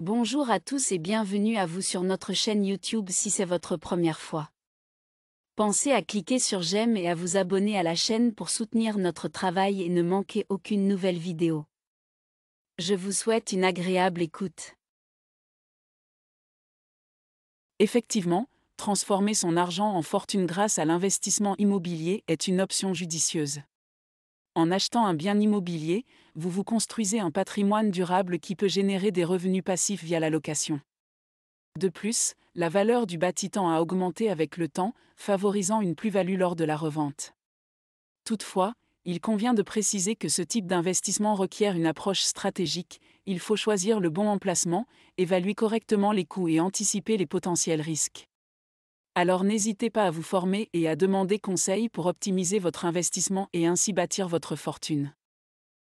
Bonjour à tous et bienvenue à vous sur notre chaîne YouTube si c'est votre première fois. Pensez à cliquer sur j'aime et à vous abonner à la chaîne pour soutenir notre travail et ne manquer aucune nouvelle vidéo. Je vous souhaite une agréable écoute. Effectivement, transformer son argent en fortune grâce à l'investissement immobilier est une option judicieuse. En achetant un bien immobilier, vous vous construisez un patrimoine durable qui peut générer des revenus passifs via la location. De plus, la valeur du bâti a augmenté avec le temps, favorisant une plus-value lors de la revente. Toutefois, il convient de préciser que ce type d'investissement requiert une approche stratégique, il faut choisir le bon emplacement, évaluer correctement les coûts et anticiper les potentiels risques. Alors n'hésitez pas à vous former et à demander conseil pour optimiser votre investissement et ainsi bâtir votre fortune.